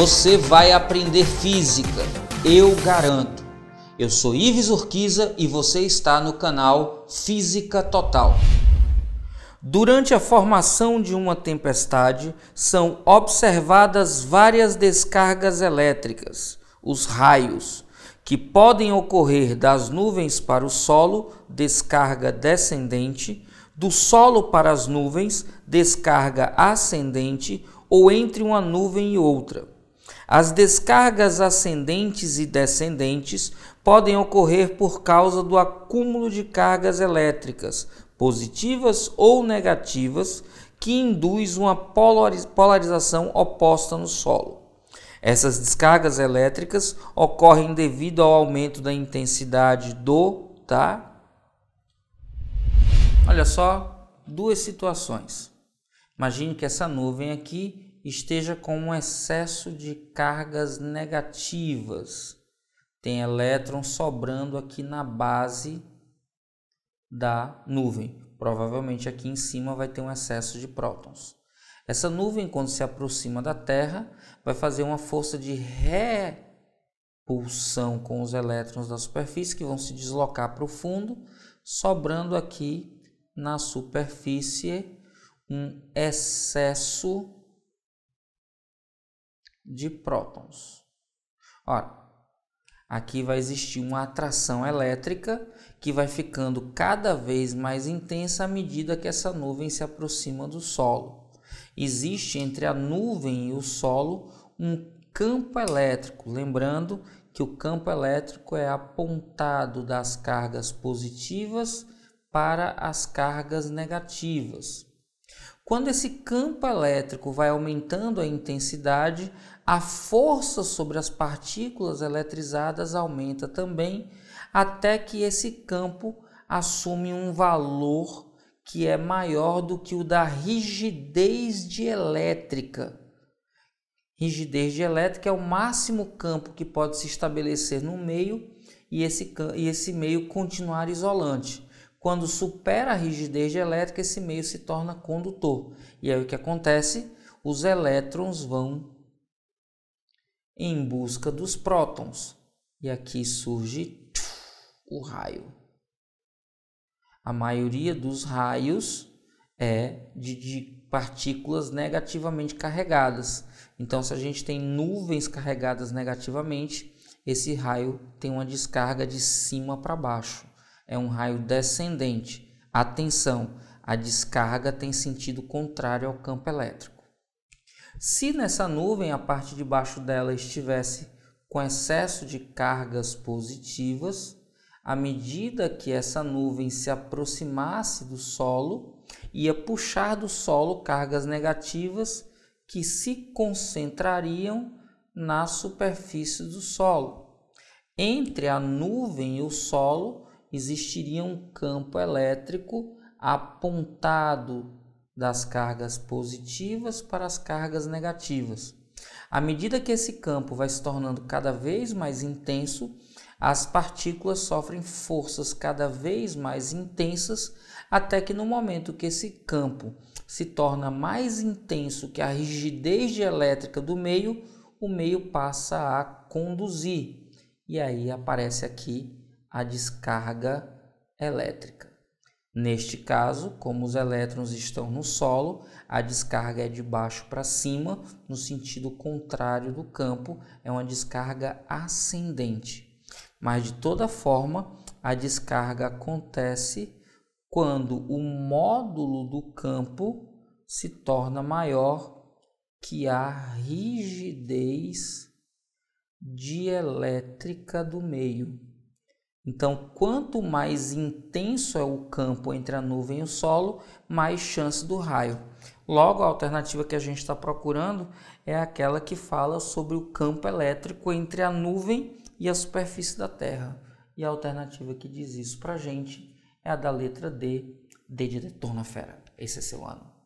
Você vai aprender física, eu garanto. Eu sou Ives Urquiza e você está no canal Física Total. Durante a formação de uma tempestade, são observadas várias descargas elétricas, os raios, que podem ocorrer das nuvens para o solo, descarga descendente, do solo para as nuvens, descarga ascendente, ou entre uma nuvem e outra. As descargas ascendentes e descendentes podem ocorrer por causa do acúmulo de cargas elétricas, positivas ou negativas, que induz uma polarização oposta no solo. Essas descargas elétricas ocorrem devido ao aumento da intensidade do, tá? Olha só, duas situações. Imagine que essa nuvem aqui esteja com um excesso de cargas negativas. Tem elétrons sobrando aqui na base da nuvem. Provavelmente aqui em cima vai ter um excesso de prótons. Essa nuvem, quando se aproxima da Terra, vai fazer uma força de repulsão com os elétrons da superfície que vão se deslocar para o fundo, sobrando aqui na superfície um excesso de prótons. Ora, aqui vai existir uma atração elétrica que vai ficando cada vez mais intensa à medida que essa nuvem se aproxima do solo. Existe entre a nuvem e o solo um campo elétrico, lembrando que o campo elétrico é apontado das cargas positivas para as cargas negativas. Quando esse campo elétrico vai aumentando a intensidade, a força sobre as partículas eletrizadas aumenta também, até que esse campo assume um valor que é maior do que o da rigidez dielétrica. Rigidez dielétrica é o máximo campo que pode se estabelecer no meio e esse, e esse meio continuar isolante. Quando supera a rigidez elétrica, esse meio se torna condutor. E aí o que acontece? Os elétrons vão em busca dos prótons. E aqui surge o raio. A maioria dos raios é de, de, partículas negativamente carregadas. Então, se a gente tem nuvens carregadas negativamente, esse raio tem uma descarga de cima para baixo é um raio descendente. Atenção, a descarga tem sentido contrário ao campo elétrico. Se nessa nuvem a parte de baixo dela estivesse com excesso de cargas positivas, à medida que essa nuvem se aproximasse do solo, ia puxar do solo cargas negativas que se concentrariam na superfície do solo. Entre a nuvem e o solo existiria um campo elétrico apontado das cargas positivas para as cargas negativas. À medida que esse campo vai se tornando cada vez mais intenso, as partículas sofrem forças cada vez mais intensas, até que no momento que esse campo se torna mais intenso que a rigidez elétrica do meio, o meio passa a conduzir. E aí aparece aqui a descarga elétrica. Neste caso, como os elétrons estão no solo, a descarga é de baixo para cima, no sentido contrário do campo, é uma descarga ascendente. Mas de toda forma, a descarga acontece quando o módulo do campo se torna maior que a rigidez dielétrica do meio. Então, quanto mais intenso é o campo entre a nuvem e o solo, mais chance do raio. Logo, a alternativa que a gente está procurando é aquela que fala sobre o campo elétrico entre a nuvem e a superfície da Terra. E a alternativa que diz isso para a gente é a da letra D, D de Fera. Esse é seu ano.